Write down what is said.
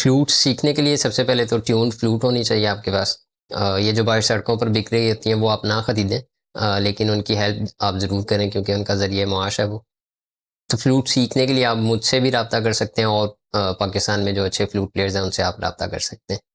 flute सीखने के लिए सबसे पहले तो ट्यून फ्लूट होनी चाहिए आपके पास ये जो बाहर सड़कों पर बिक रही होती हैं वो आप ना ख़रीदें लेकिन उनकी हेल्प आप ज़रूर करें क्योंकि उनका ज़रिए मुआश है वो तो फ्लूट सीखने के लिए आप मुझसे भी रबता कर सकते हैं और पाकिस्तान में जो अच्छे फ्लूट प्लेयर्स हैं उनसे आप रबता कर सकते हैं